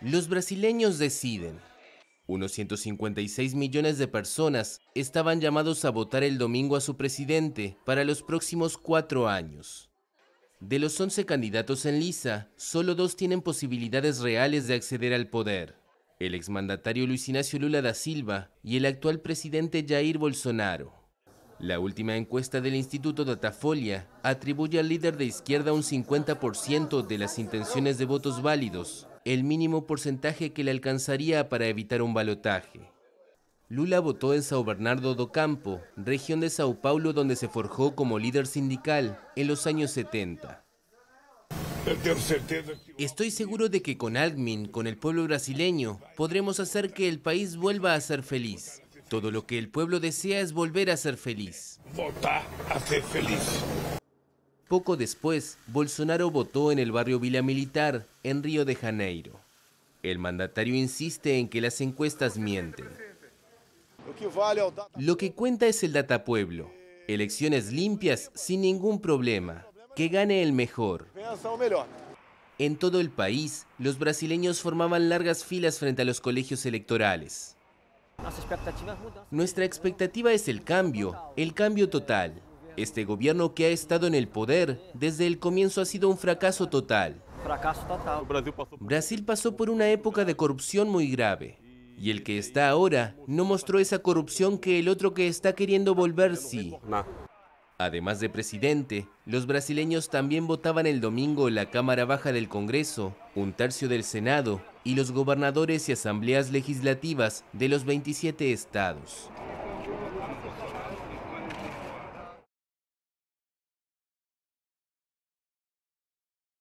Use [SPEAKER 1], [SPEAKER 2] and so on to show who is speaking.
[SPEAKER 1] Los brasileños deciden. Unos 156 millones de personas estaban llamados a votar el domingo a su presidente para los próximos cuatro años. De los 11 candidatos en lisa, solo dos tienen posibilidades reales de acceder al poder. El exmandatario Luis Ignacio Lula da Silva y el actual presidente Jair Bolsonaro. La última encuesta del Instituto Datafolia atribuye al líder de izquierda un 50% de las intenciones de votos válidos, el mínimo porcentaje que le alcanzaría para evitar un balotaje. Lula votó en Sao Bernardo do Campo, región de Sao Paulo donde se forjó como líder sindical en los años 70. Estoy seguro de que con Admin, con el pueblo brasileño, podremos hacer que el país vuelva a ser feliz. Todo lo que el pueblo desea es volver a ser feliz. Votar a ser feliz. Poco después, Bolsonaro votó en el barrio Vila Militar, en Río de Janeiro. El mandatario insiste en que las encuestas mienten. Lo que cuenta es el data pueblo. Elecciones limpias sin ningún problema. Que gane el mejor. En todo el país, los brasileños formaban largas filas frente a los colegios electorales. Nuestra expectativa es el cambio, el cambio total. Este gobierno que ha estado en el poder desde el comienzo ha sido un fracaso total. Brasil pasó por una época de corrupción muy grave. Y el que está ahora no mostró esa corrupción que el otro que está queriendo volver sí. Además de presidente, los brasileños también votaban el domingo en la Cámara Baja del Congreso, un tercio del Senado y los gobernadores y asambleas legislativas de los 27 estados.